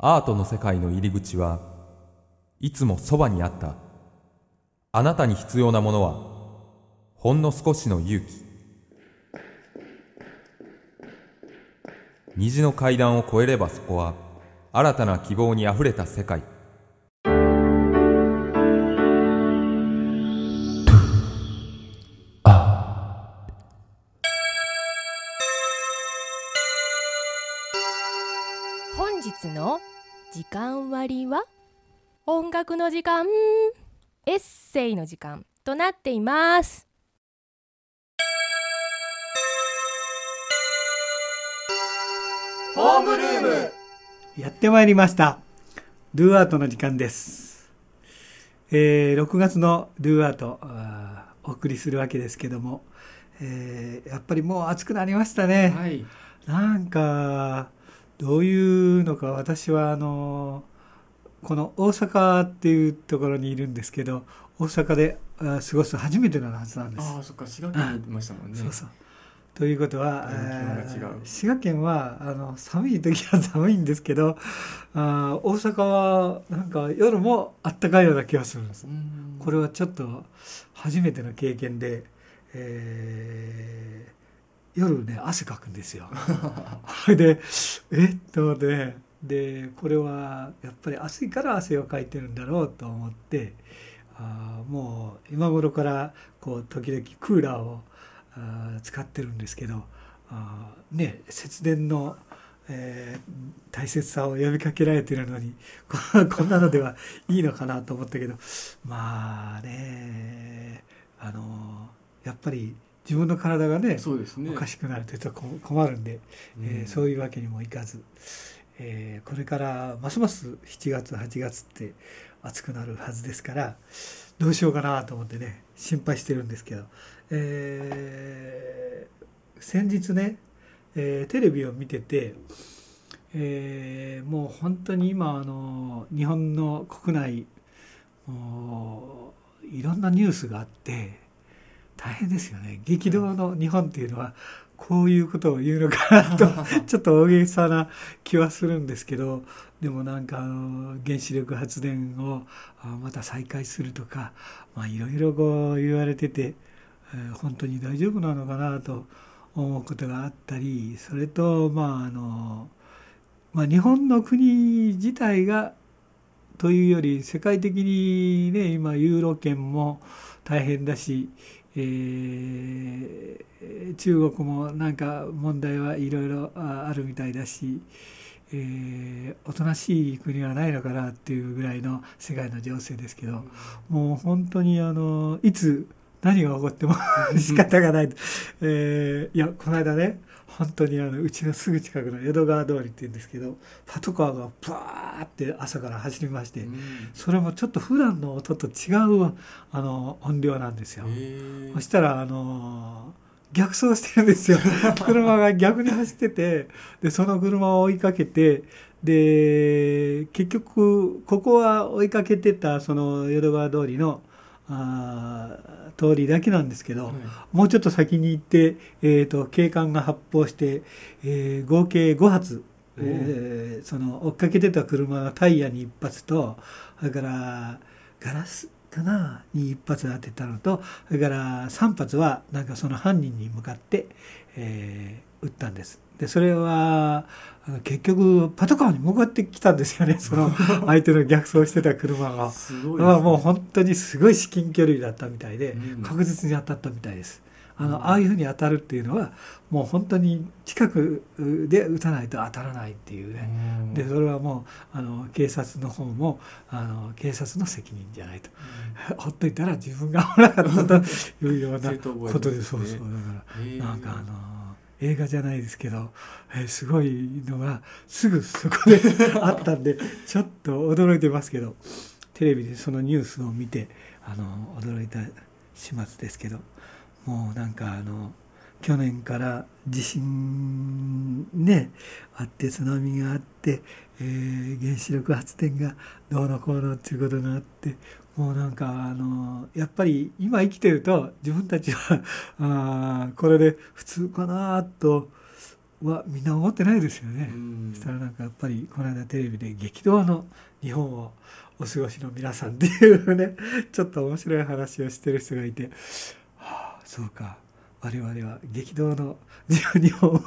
アートの世界の入り口はいつもそばにあったあなたに必要なものはほんの少しの勇気虹の階段を越えればそこは新たな希望にあふれた世界覚の時間エッセイの時間となっていますホームルームやってまいりましたドゥアートの時間です、えー、6月のルゥアートお送りするわけですけども、えー、やっぱりもう暑くなりましたね、はい、なんかどういうのか私はあのーこの大阪っていうところにいるんですけど大阪で過ごす初めてのはずなんです。あそっか滋賀県にいましたもんね。そうそうということは、滋賀県はあの寒い時は寒いんですけどあ大阪はなんか夜もあったかいような気がするんですこれはちょっと初めての経験で、えー、夜ね汗かくんですよ。でえっとねでこれはやっぱり暑いから汗をかいてるんだろうと思ってあもう今頃からこう時々クーラーをあ使ってるんですけどあ、ね、節電の、えー、大切さを呼びかけられてるのに こんなのではいいのかなと思ったけどまあねあのやっぱり自分の体がね、ね、おかしくなると困るんで、うん、えー、そういうわけにもいかず。えー、これからますます7月8月って暑くなるはずですからどうしようかなと思ってね心配してるんですけど、えー、先日ね、えー、テレビを見てて、えもう本当に今あの日本の国内もういろんなニュースがあって大変ですよね激動の日本っていうのはこういうことを言うのかなと ちょっと大げさな気はするんですけどでもなんかあの原子力発電をまた再開するとかいろいろこう言われてて、えー、本当に大丈夫なのかなと思うことがあったりそれとまああの、まあ、日本の国自体がというより世界的にね今ユーロ圏も大変だしえー、中国もなんか問題はいろいろあるみたいだし、えー、おとなしい国はないのかなっていうぐらいの世界の情勢ですけど、もう本当にあのいつ何が起こっても仕方がないうん、えー、いやこの間ね本当にあのうちのすぐ近くの江戸川通りっていうんですけどパトカーがブワーって朝から走りまして、うん、それもちょっと普段の音と違うあの音量なんですよ。そしたらあの逆走してるんですよ 車が逆に走っててでその車を追いかけてで結局ここは追いかけてたその淀川通りのあ通りだけなんですけど、はい、もうちょっと先に行って、えーと、警官が発砲して、えー、合計5発、えー、その追っかけてた車がタイヤに1発とそれからガラスかなに1発当てたのとそれから3発はなんかその犯人に向かって、えー、撃ったんです。でそれはあの結局パトカーに向かってきたんですよね その相手の逆走してた車がすごい、ね、あ、もう本当にすごい至近距離だったみたいで、うん、確実に当たったみたいです。あの、うん、ああいうふうに当たるっていうのはもう本当に近くで打たないと当たらないっていうね、うん、でそれはもうあの警察の方もあの警察の責任じゃないと、うん、ほっといたら自分が危らかったというような ことで、そうそうだから、なんかあの。映画じゃないですけど、えー、すごいのがすぐそこで あったんでちょっと驚いてますけどテレビでそのニュースを見てあの驚いた始末ですけどもうなんかあの去年から地震ねあって津波があって、えー、原子力発電がどうのこうのっていうことがあってもうなんかあのやっぱり今生きてると自分たちはあこれで普通かなとはみんな思ってないですよね。そしたらなんかやっぱりこの間テレビで激動の日本をお過ごしの皆さんっていうね ちょっと面白い話をしてる人がいて、はあ、そうか我々は激動の日本を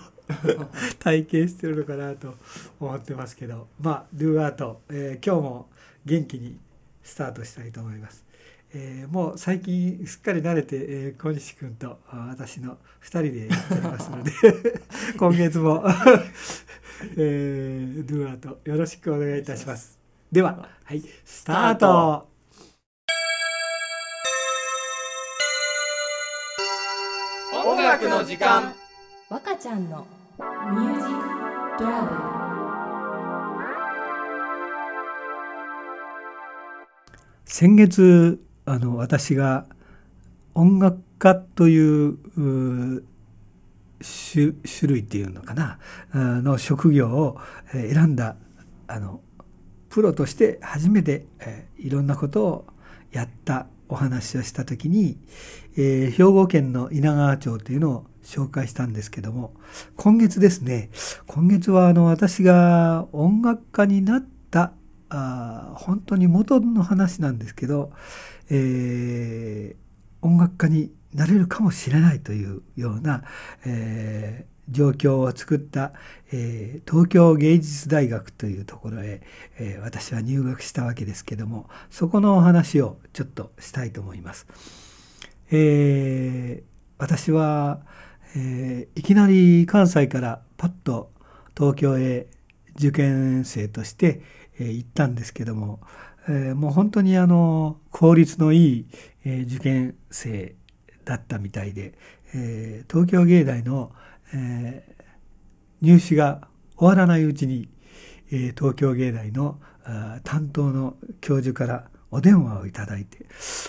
体験してるのかなと思ってますけどまあドゥアート、えー、今日も元気にスタートしたいと思います。えー、もう最近すっかり慣れて、えー、小西君と私の2人でやっておりますので 今月もえー、ドゥアートよろしくお願いいたします。では、はい、スタート音楽の時間若ちゃんのミュージックドラマ先月あの私が音楽家という種類っていうのかなの職業を選んだあのプロとして初めて、えいろんなことをやったお話をした時に、えー、兵庫県の稲川町というのを紹介したんですけども今月ですね今月はあの私が音楽家になってあ本当に元の話なんですけど、えー、音楽家になれるかもしれないというような、えー、状況を作った、えー、東京芸術大学というところへ、えー、私は入学したわけですけどもそこのお話をちょっとしたいと思います。え私は、えいきなり関西からパッと東京へ受験生として、え行ったんですけども、えー、もう本当にあの効率のいい、え受験生だったみたいで、え東京芸大の、え入試が終わらないうちに、え東京芸大の担当の教授からお電話をいただいて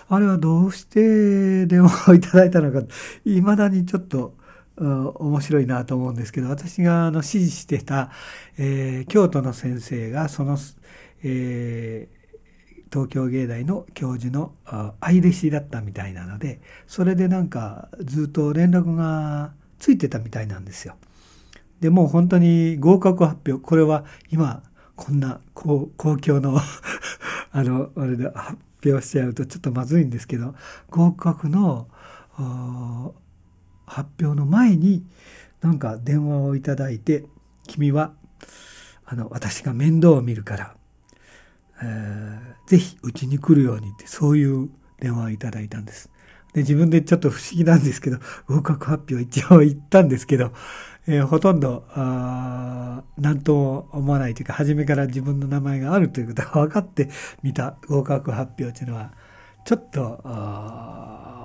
あれはどうして電話をいただいたのかいまだにちょっと面白いなと思うんですけど私があの支持してた、えー、京都の先生がその、えー、東京芸大の教授の相弟子だったみたいなのでそれでなんかずっと連絡がついてたみたいなんですよ。でもう本当に合格発表これは今こんな公共の あのあれで発表しちゃうとちょっとまずいんですけど合格の発表の前になんか電話をいただいて「君はあの私が面倒を見るから、えー、ぜひうちに来るように」ってそういう電話をいただいたんです。で自分でちょっと不思議なんですけど合格発表一応言ったんですけど、えー、ほとんど何とも思わないというか初めから自分の名前があるということが分かって見た合格発表というのはちょっと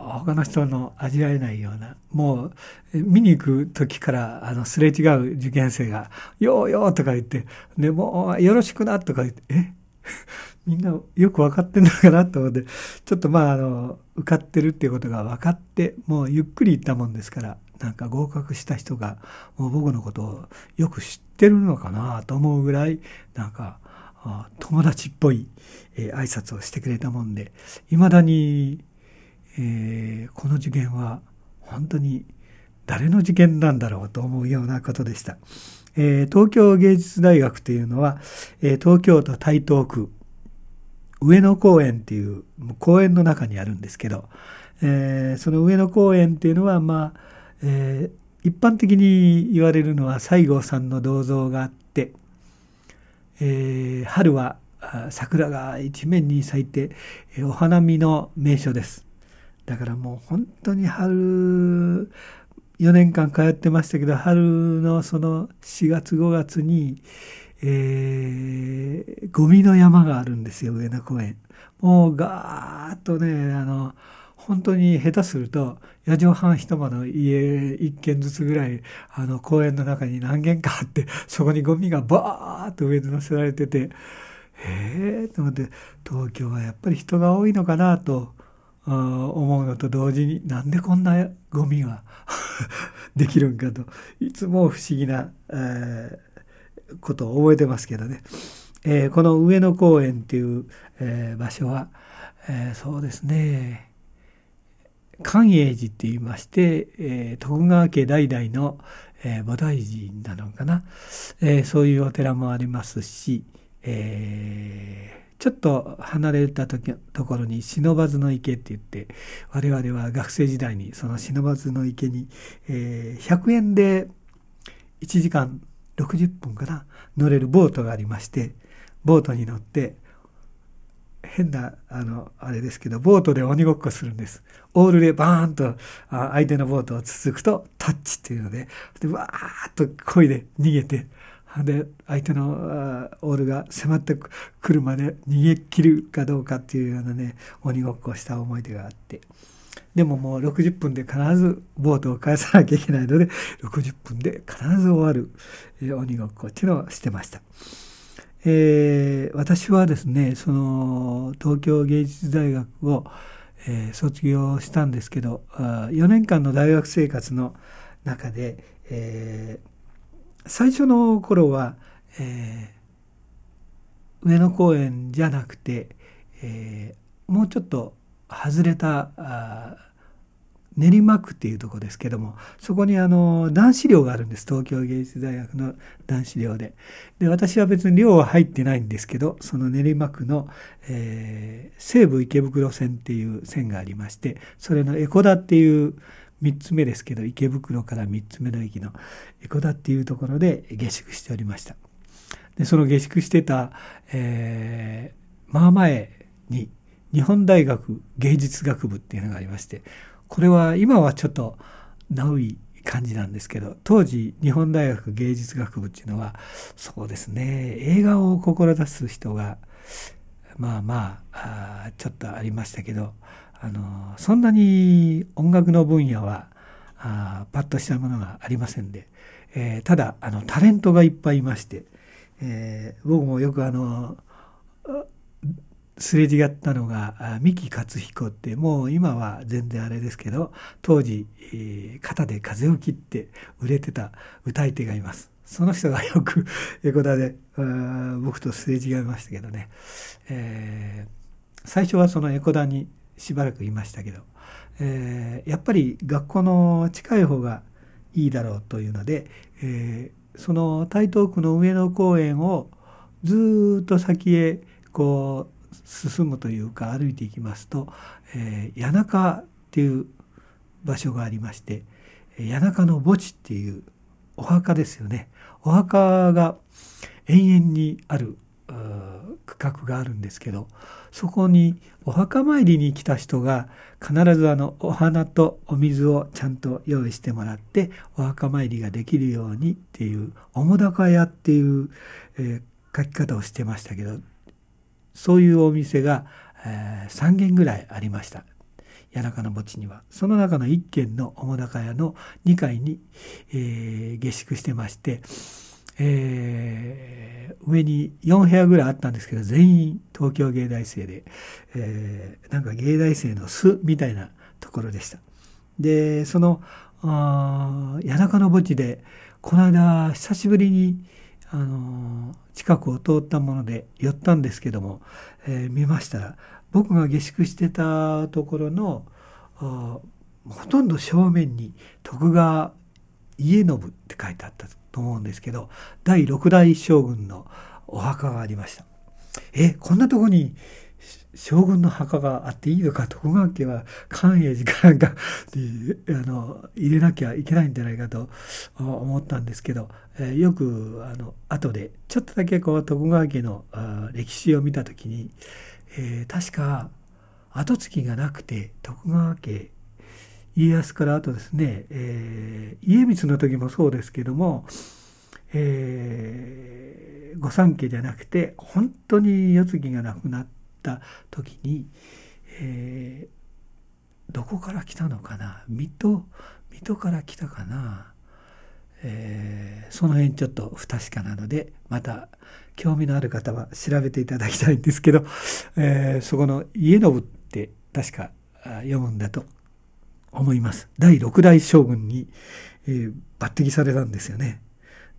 他の人の味わえないようなもう見に行く時からあのすれ違う受験生が「よーよー」とか言って「でもうよろしくな」とか言って「え みんなよく分かってんのかなと思ってちょっとまああの受かってるっていうことが分かってもうゆっくり行ったもんですからなんか合格した人がもう僕のことをよく知ってるのかなと思うぐらいなんか友達っぽい、え挨拶をしてくれたもんでいまだにえー、この事件は本当に誰の事件なんだろうと思うようなことでした。えー、東京芸術大学というのは、えー、東京都台東区上野公園っていう公園の中にあるんですけど、えー、その上野公園っていうのは、まあえー、一般的に言われるのは西郷さんの銅像があって、えー、春は桜が一面に咲いて、えお花見の名所です。だからもう本当に春4年間通ってましたけど春のその4月5月に、えー、ゴミの山があるんですよ上野公園。もうガーッとねあの本当に下手すると4畳半一間の家1軒ずつぐらいあの公園の中に何軒かあってそこにゴミがバーッと上に乗せられててへえと思って東京はやっぱり人が多いのかなと思うのと同時になんでこんなゴミが できるんかといつも不思議な、えー、ことを覚えてますけどね、えー、この上野公園っていう、えー、場所は、えそうですね寛永寺って言いまして、え徳川家代々の、え菩提寺なのかな、えそういうお寺もありますし、えーちょっと離れたとところに忍ばずの池って言って我々は学生時代にその忍ばずの池に、えー、100円で1時間60分から乗れるボートがありましてボートに乗って変なあのあれですけどボートで鬼ごっこするんですオールでバーンと相手のボートをつつくとタッチっていうのででわーっと声で逃げてで相手のオールが迫ってくるまで逃げ切るかどうかっていうようなね鬼ごっこをした思い出があってでももう60分で必ずボートを返さなきゃいけないので60分で必ず終わる、鬼ごっこっていうのをしてました。えー、私はですねその東京芸術大学を、えー、卒業したんですけど4年間の大学生活の中で、えー最初の頃は、えー、上野公園じゃなくて、えー、もうちょっと外れた練馬区っていうとこですけどもそこにあの男子寮があるんです東京芸術大学の男子寮でで私は別に寮は入ってないんですけどその練馬区の、えー、西武池袋線っていう線がありましてそれの江古田っていう、3つ目ですけど池袋から3つ目の駅の江古田っていうところで下宿しておりましたでその下宿してた、えー、まあ前に日本大学芸術学部っていうのがありましてこれは今はちょっとナウイ感じなんですけど当時日本大学芸術学部っていうのはそうですね映画を志す人がまあまああちょっとありましたけどあのそんなに音楽の分野はあパッとしたものがありませんで、えー、ただあのタレントがいっぱいいまして、えー、僕もよくあのすれ違ったのが三木勝彦ってもう今は全然あれですけど当時、えー、肩で風を切って売れてた歌い手がいます。その人がよくエコダで僕とすれ違いましたけどね、えー、最初はそのエコダにしばらくいましたけど、えー、やっぱり学校の近い方がいいだろうというので、えー、その台東区の上野公園をずっと先へこう進むというか歩いていきますと、えー、谷中っていう場所がありまして谷中の墓地っていうお墓ですよねお墓が延々にある画があるんですけどそこにお墓参りに来た人が必ずあのお花とお水をちゃんと用意してもらってお墓参りができるようにっていう「おもだか屋」っていう、えー、書き方をしてましたけどそういうお店が、えー、3軒ぐらいありました。谷中の墓地にはその中の1軒の澤瀉屋の2階に、えー、下宿してましてえー、上に4部屋ぐらいあったんですけど、全員東京芸大生で、えー、なんか芸大生の巣みたいなところでした。で、その、あ谷中の墓地で、この間、久しぶりに、あの近くを通ったもので寄ったんですけども、えー、見ましたら、僕が下宿してたところの、ほとんど正面に徳川家信って書いてあったと思うんですけど第6代将軍のお墓がありましたえこんなとこに将軍の墓があっていいのか徳川家は寛永寺かなんかあの入れなきゃいけないんじゃないかと思ったんですけど、えー、よくあの後でちょっとだけこう徳川家のあ歴史を見た時に、えー、確か跡継ぎがなくて徳川家家康からあとですね、えー、家光の時もそうですけども、えー、御三家じゃなくて本当に世継ぎが亡くなった時に、えー、どこから来たのかな水戸水戸から来たかな、えー、その辺ちょっと不確かなのでまた興味のある方は調べていただきたいんですけど、えー、そこの家信って確か読むんだと思います。第六代将軍に、えー、抜擢されたんですよね。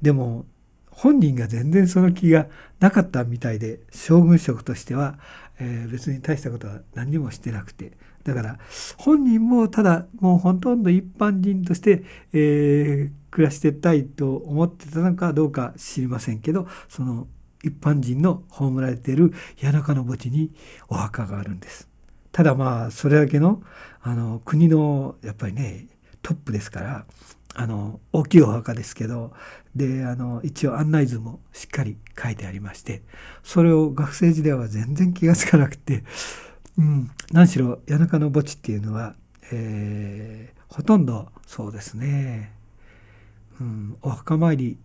でも本人が全然その気がなかったみたいで将軍職としては、えー、別に大したことは何にもしてなくてだから本人もただもうほとんど一般人として、えー、暮らしてたいと思ってたのかどうか知りませんけどその一般人の葬られている谷中の墓地にお墓があるんです。ただまあそれだけの、あの国のやっぱりねトップですからあの大きいお墓ですけどであの一応案内図もしっかり書いてありましてそれを学生時代は全然気が付かなくて、うん、何しろ谷中の墓地っていうのは、えー、ほとんどそうですね、うん、お墓参り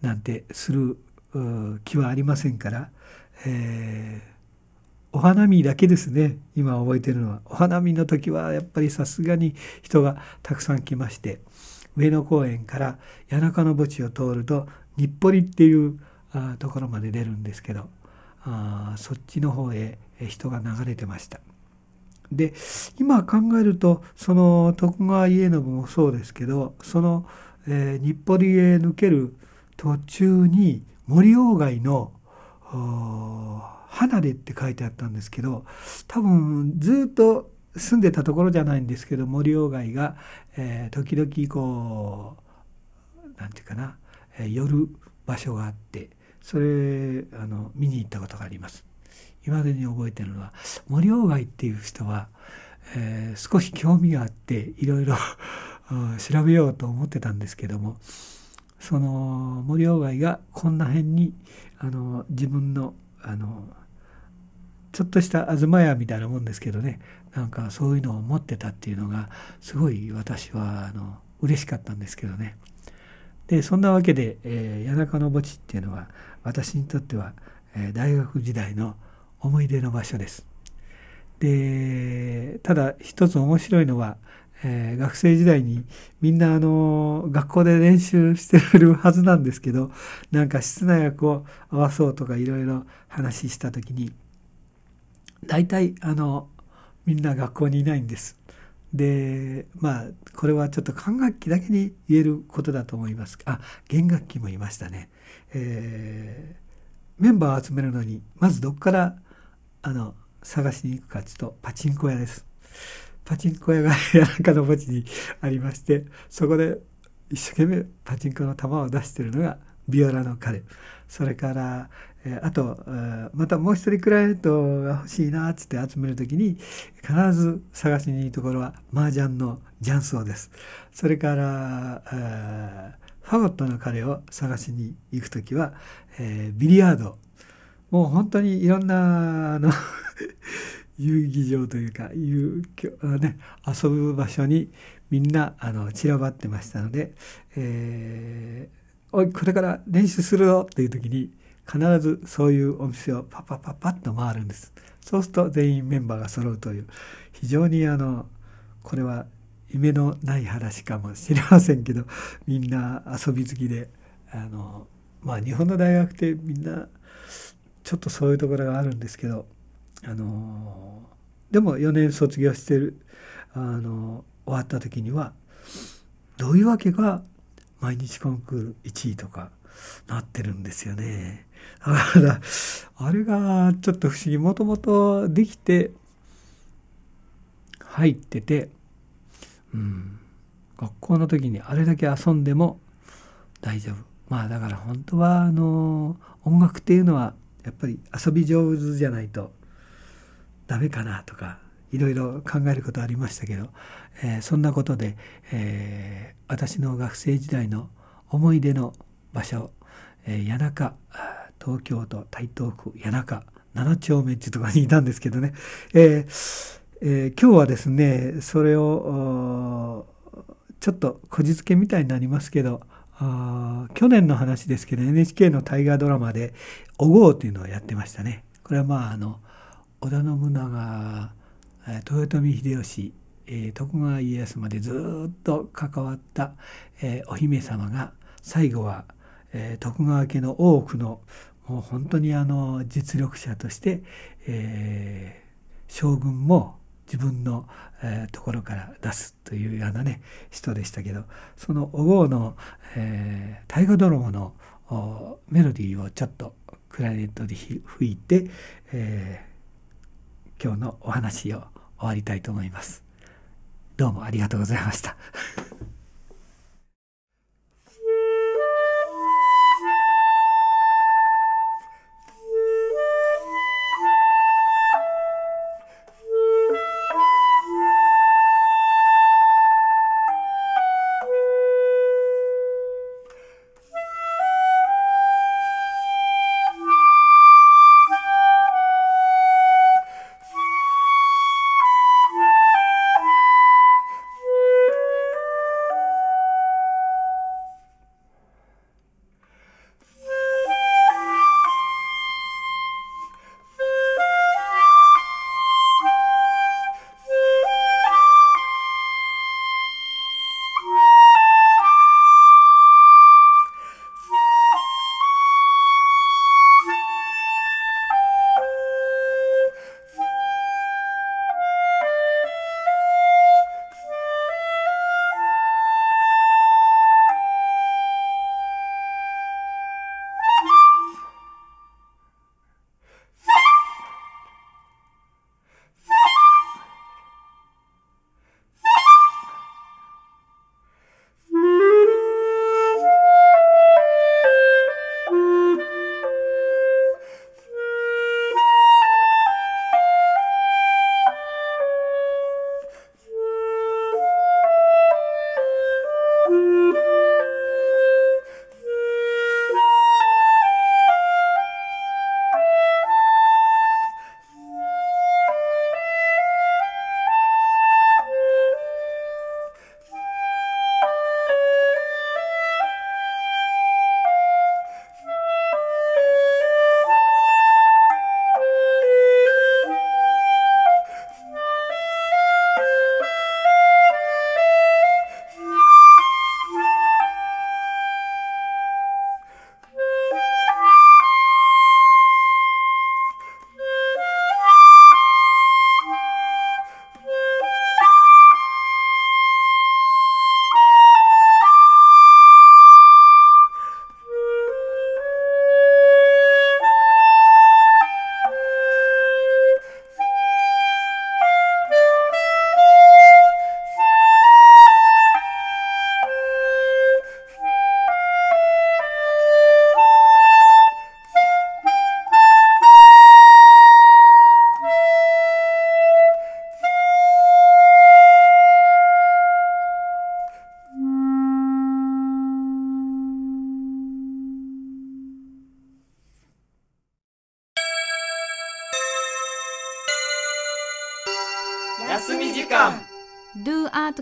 なんてする気はありませんから、えーお花見だけですね今覚えてるのはお花見の時はやっぱりさすがに人がたくさん来まして上野公園から谷中の墓地を通ると日暮里っていうあところまで出るんですけどあそっちの方へ人が流れてました。で今考えるとその徳川家宣もそうですけどその、えー、日暮里へ抜ける途中に森鴎外の離れって書いてあったんですけど多分ずっと住んでたところじゃないんですけど森鴎外が、えー、時々こう何て言うかな、えー、寄る場所があってそれあの見に行ったことがあります。今までに覚えてるのは森鴎外っていう人は、えー、少し興味があっていろいろ調べようと思ってたんですけどもその森鴎外がこんな辺にあの自分のあのちょっとした東屋みたいなもんですけどねなんかそういうのを持ってたっていうのがすごい私はあの嬉しかったんですけどね。でそんなわけで、えー、谷中の墓地っていうのは私にとっては、えー、大学時代の思い出の場所です。でただ一つ面白いのは、えー、学生時代にみんなあの学校で練習してるはずなんですけどなんか室内役を合わそうとかいろいろ話した時に大体あのみんな学校にいないんです。でまあこれはちょっと管楽器だけに言えることだと思いますあ弦楽器もいましたね、えー、メンバーを集めるのにまずどこからあの探しに行くかちょっとパチンコ屋ですパチンコ屋が谷中の墓地にありましてそこで一生懸命パチンコの玉を出しているのがビオラの彼それから、えー、あと、えー、またもう一人クライアントが欲しいなっつって集める時に必ず探しにいいところは麻雀のジャンソーですそれから、えー、ファゴットの彼を探しに行く時は、えビリヤードもう本当にいろんなあの遊戯場というか遊あね、遊ぶ場所にみんなあの散らばってましたので、えー、おいこれから練習するぞという時に必ずそういうお店をパパパパッと回るんです。そうすると全員メンバーが揃うという非常にあのこれは夢のない話かもしれませんけどみんな遊び好きであのまあ日本の大学ってみんなちょっとそういうところがあるんですけどあのでも4年卒業してるあの終わった時にはどういうわけか毎日コンクール1位とかなってるんですよね。だからあれがちょっと不思議もともとできて入ってて、うん、学校の時にあれだけ遊んでも大丈夫。まあだから本当はあの音楽っていうのはやっぱり遊び上手じゃないとダメかなとかいろいろ考えることありましたけど、えー、そんなことで、えー、私の学生時代の思い出の場所、えー、谷中東京都台東区谷中7丁目っていうところにいたんですけどね、えーえー、今日はですねそれをちょっとこじつけみたいになりますけどあ去年の話ですけど NHK の大河ドラマで「おごう」というのをやってましたね。これはまああの織田信長豊臣秀吉徳川家康までずっと関わったお姫様が最後は徳川家の多くのもう本当にあの実力者として、えー、将軍も自分の、えー、ところから出すというようなね人でしたけどそのお坊の、えー、太鼓泥棒のメロディーをちょっとクラリネットで吹いて、え今日のお話を終わりたいと思います。どうもありがとうございました。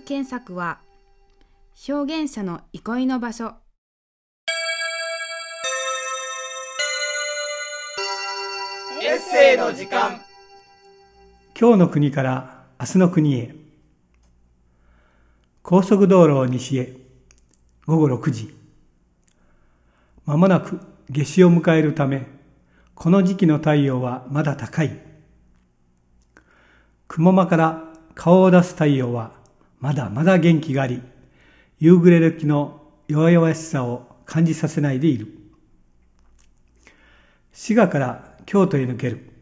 検索は表現者の憩いの場所エッセイの時間今日の国から明日の国へ高速道路を西へ午後6時まもなく夏至を迎えるためこの時期の太陽はまだ高い雲間から顔を出す太陽はまだまだ元気があり、夕暮れ時の弱々しさを感じさせないでいる。滋賀から京都へ抜ける。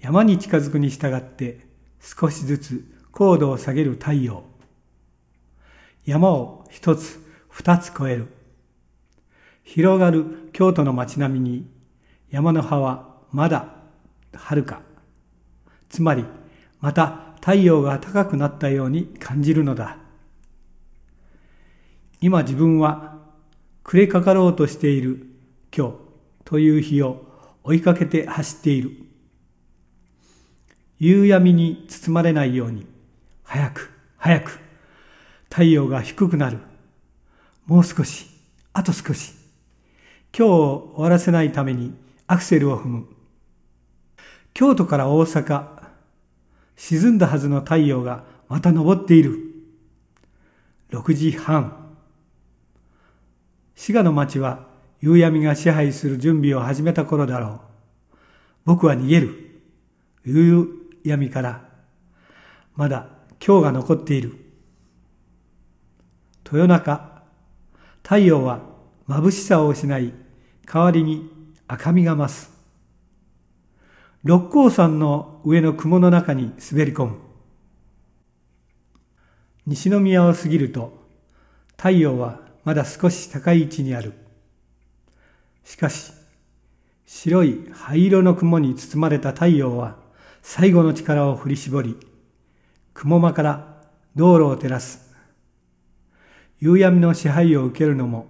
山に近づくに従って少しずつ高度を下げる太陽。山を一つ二つ越える。広がる京都の街並みに山の葉はまだ遥か。つまりまた太陽が高くなったように感じるのだ。今自分は暮れかかろうとしている今日という日を追いかけて走っている。夕闇に包まれないように、早く、早く、太陽が低くなる。もう少し、あと少し。今日を終わらせないためにアクセルを踏む。京都から大阪、沈んだはずの太陽がまた昇っている。6時半。滋賀の町は夕闇が支配する準備を始めた頃だろう。僕は逃げる。夕闇から。まだ今日が残っている。豊中。太陽は眩しさを失い、代わりに赤みが増す。六甲山の上の雲の中に滑り込む。西宮を過ぎると、太陽はまだ少し高い位置にある。しかし、白い灰色の雲に包まれた太陽は最後の力を振り絞り、雲間から道路を照らす。夕闇の支配を受けるのも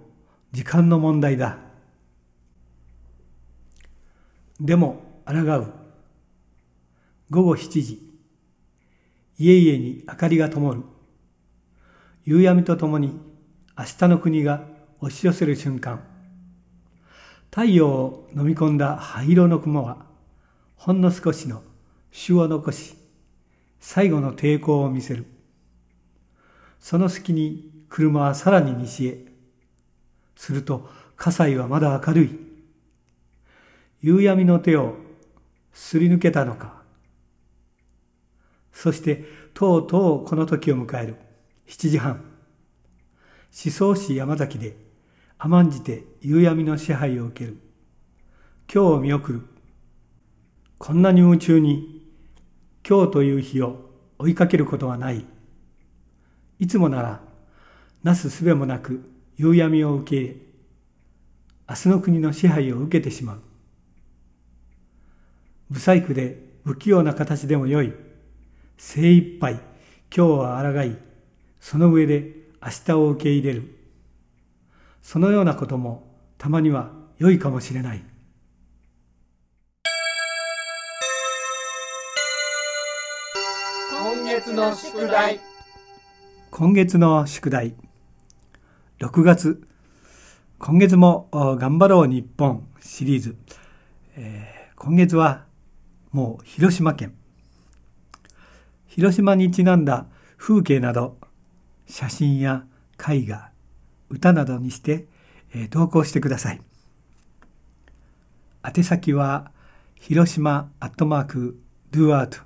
時間の問題だ。でも、抗う。午後7時、家々に明かりが灯る。夕闇とともに明日の国が押し寄せる瞬間。太陽を飲み込んだ灰色の雲は、ほんの少しの朱を残し、最後の抵抗を見せる。その隙に車はさらに西へ。すると、火災はまだ明るい。夕闇の手をすり抜けたのか、そしてとうとうこの時を迎える7時半思想史山崎で甘んじて夕闇の支配を受ける今日を見送るこんなに夢中に今日という日を追いかけることはないいつもならなすすべもなく夕闇を受け入れ明日の国の支配を受けてしまう不細工で不器用な形でもよい精一杯、今日は抗い、その上で明日を受け入れる。そのようなこともたまには良いかもしれない。今月の宿題。今月の宿題。6月。今月も頑張ろう日本シリーズ。えー、今月はもう広島県。広島にちなんだ風景など写真や絵画歌などにして、えー、投稿してください宛先は広島アットマークドゥアート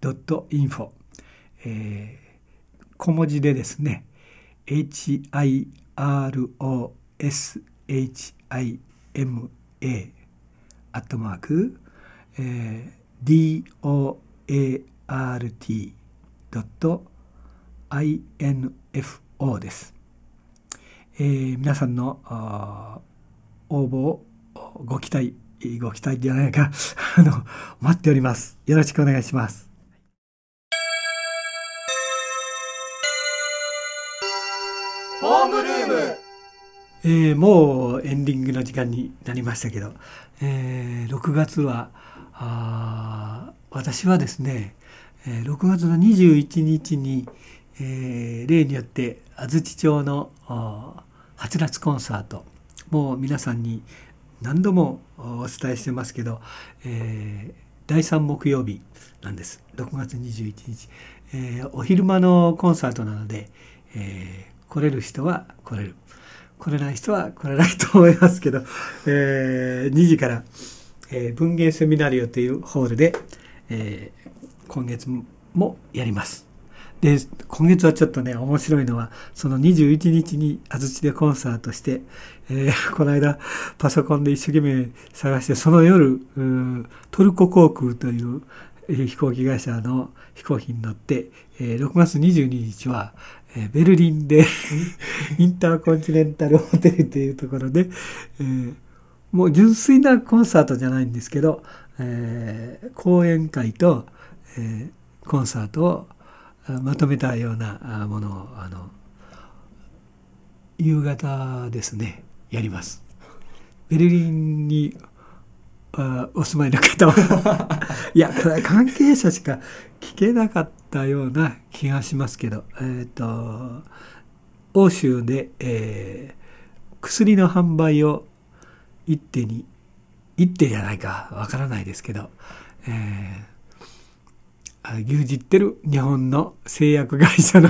ドットインフォ、えー、小文字でですね hiroshima アットマーク、えー、doart rt.info です、えー、皆さんの応募をご期待ご期待ではないか あの待っておりますよろしくお願いしますホームルーム、えー、もうエンディングの時間になりましたけど、えー、6月はあ私はですねえ6月の21日に、えー、例によって安土町のはつらつコンサートもう皆さんに何度もお伝えしてますけど、えー、第3木曜日なんです6月21日、えー、お昼間のコンサートなので、えー、来れる人は来れる来れない人は来れないと思いますけど、えー、2時から、え文芸セミナリオというホールで、え今月もやります。で、今月はちょっとね、面白いのは、その21日に安土でコンサートして、えー、この間、パソコンで一生懸命探して、その夜、トルコ航空という、え飛行機会社の飛行機に乗って、えー、6月22日は、えベルリンで インターコンチネンタルホテルというところで、えもう純粋なコンサートじゃないんですけど、え講演会と、えコンサートをまとめたようなものをあの夕方ですねやります。ベルリンにお住まいの方は いやこれ関係者しか聞けなかったような気がしますけど、えーと、と欧州で、えー、薬の販売を一手に一手じゃないかわからないですけど、えー、牛耳ってる日本の製薬会社の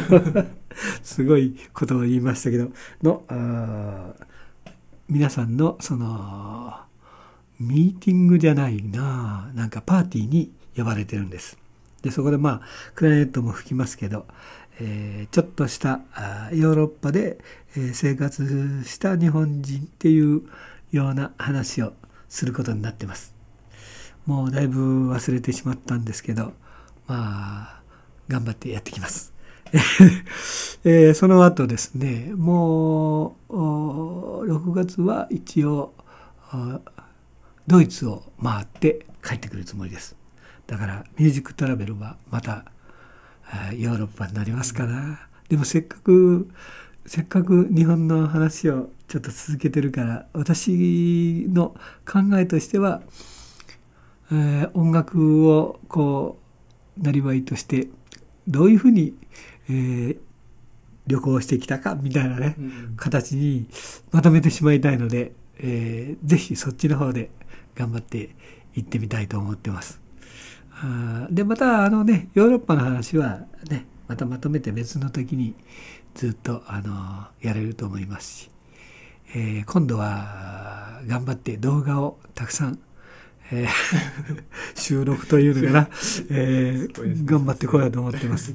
すごいことを言いましたけどの皆さんのそのミーティングじゃないななんかパーティーに呼ばれてるんです。でそこでまあクラネットも吹きますけど、えー、ちょっとしたヨーロッパで、え生活した日本人っていうような話をすることになってます。もうだいぶ忘れてしまったんですけどまあ、頑張ってやってきます。えー、その後ですね、もう、6月は一応、ドイツを回って帰ってくるつもりです。だから、ミュージックトラベルはまた、ヨーロッパになりますから。でもせっかく、せっかく日本の話をちょっと続けてるから、私の考えとしては、えー、音楽をこう、なりわいとしてどういうふうに、えー、旅行してきたかみたいなね、うん、形にまとめてしまいたいので、えー、ぜひそっちの方で頑張って行ってみたいと思ってます。あでまたあのねヨーロッパの話はねまたまとめて別の時にずっとあのやれると思いますし、えー、今度は頑張って動画をたくさんえー、収録というのかな、えー、頑張ってこようと思ってます。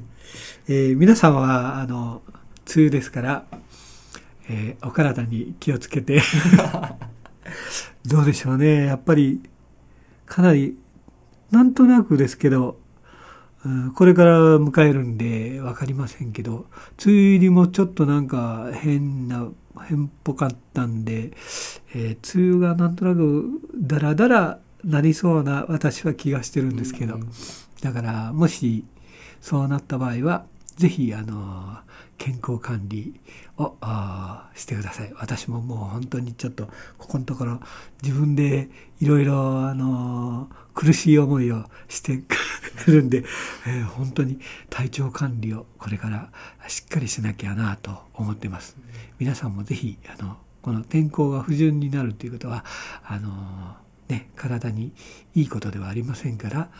えー、皆さんはあの梅雨ですから、えー、お体に気をつけて どうでしょうねやっぱりかなりなんとなくですけど、うん、これから迎えるんで分かりませんけど梅雨入りもちょっとなんか変な変っぽかったんで、えー、梅雨がなんとなくだらだらなりそうな私は気がしてるんですけど、うんうん、だからもしそうなった場合は是非あの健康管理をしてください私ももう本当にちょっとここのところ自分でいろいろあの苦しい思いをしてくるんで、えー、本当に体調管理をこれからしっかりしなきゃなと思ってます。皆さんもぜひあのこの天候が不順になるということはあのね、体にいいことではありませんから、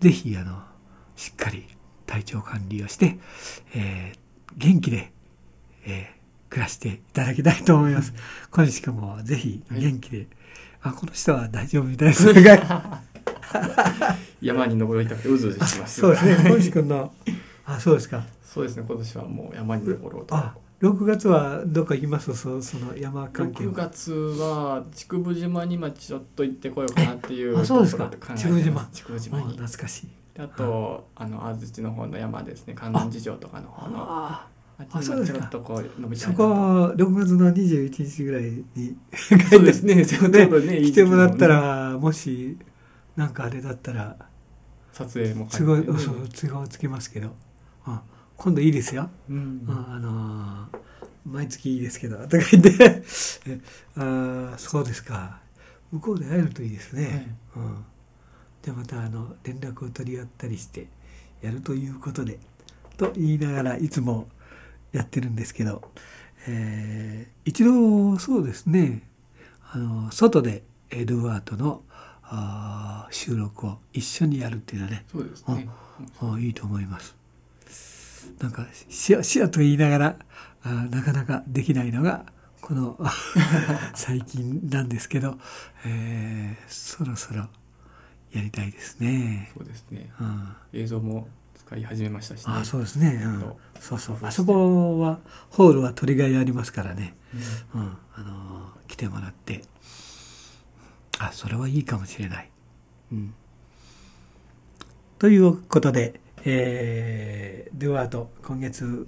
是非あの、しっかり体調管理をして、えー、元気で、えー、暮らしていただきたいと思います。小西君もぜひ元気で、はい、あ、この人は大丈夫みたいです。山に登りたくてうずうずします。そうですね、小西君の、あ、そうですか。そうですね、今年はもう山に登ろうと。6月はどっか行きますそその山関係6月は筑生島に今ちょっと行ってこようかなっていうあそうですか竹生島筑生島に懐かしいあと、あの安土の方の山ですね観音寺城とかの方のああそうですかそこは6月の21日ぐらいにそうですねちょね 来てもらったらもしなんかあれだったら撮影も都合都合つきますけど、うん、今度いいですよ、うん、あの毎月いいですけど」とか言って「あそうですか向こうで会えるといいですね」はい、うん、でまたあの連絡を取り合ったりしてやるということでと言いながらいつもやってるんですけど、えー、一度そうですねあの外でエドワードの収録を一緒にやるっていうのはねそうですね、うん、いいと思います。なんかしよしよと言いながらあなかなかできないのがこの 最近なんですけど、えー、そろそろやりたいですね。そうですね、うん、映像も使い始めましたし、ね、あそうですね、うん、そうそうあそこはホールは取り替えありますからね、うん、うん、あのー、来てもらってあそれはいいかもしれない。うん、ということでえー、ドゥアート、今月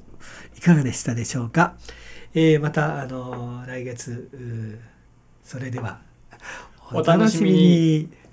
いかがでしたでしょうか。えー、また、あの来月、それでは、お楽しみに。